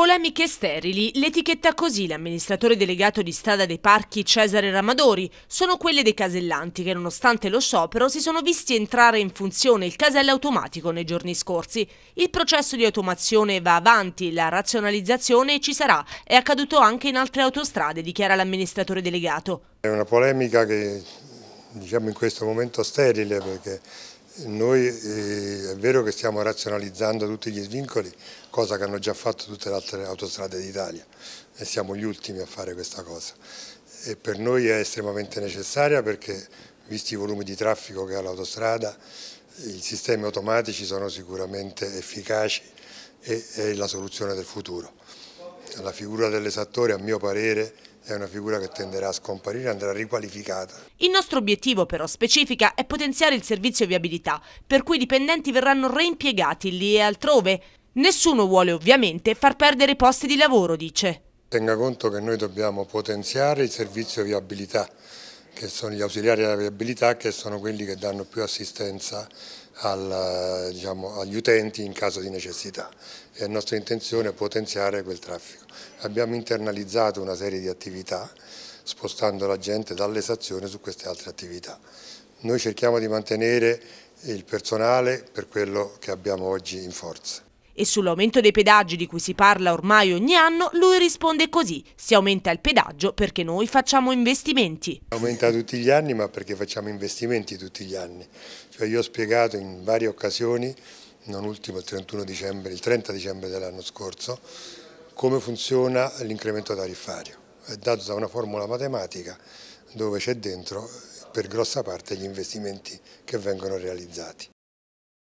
Polemiche sterili, l'etichetta così l'amministratore delegato di strada dei parchi Cesare Ramadori, sono quelle dei casellanti che nonostante lo sciopero si sono visti entrare in funzione il casello automatico nei giorni scorsi. Il processo di automazione va avanti, la razionalizzazione ci sarà, è accaduto anche in altre autostrade, dichiara l'amministratore delegato. È una polemica che diciamo in questo momento sterile perché noi eh, è vero che stiamo razionalizzando tutti gli svincoli, cosa che hanno già fatto tutte le altre autostrade d'Italia e siamo gli ultimi a fare questa cosa. E per noi è estremamente necessaria perché, visti i volumi di traffico che ha l'autostrada, i sistemi automatici sono sicuramente efficaci e è la soluzione del futuro. La figura dell'esattore, a mio parere, è una figura che tenderà a scomparire andrà riqualificata. Il nostro obiettivo però, specifica, è potenziare il servizio viabilità, per cui i dipendenti verranno reimpiegati lì e altrove. Nessuno vuole ovviamente far perdere posti di lavoro, dice. Tenga conto che noi dobbiamo potenziare il servizio viabilità, che sono gli ausiliari della viabilità che sono quelli che danno più assistenza al, diciamo, agli utenti in caso di necessità e la nostra intenzione potenziare quel traffico. Abbiamo internalizzato una serie di attività spostando la gente dall'esazione su queste altre attività. Noi cerchiamo di mantenere il personale per quello che abbiamo oggi in forza. E sull'aumento dei pedaggi di cui si parla ormai ogni anno, lui risponde così, si aumenta il pedaggio perché noi facciamo investimenti. Aumenta tutti gli anni ma perché facciamo investimenti tutti gli anni. Cioè io ho spiegato in varie occasioni, non ultimo il, 31 dicembre, il 30 dicembre dell'anno scorso, come funziona l'incremento tariffario. È dato da una formula matematica dove c'è dentro per grossa parte gli investimenti che vengono realizzati.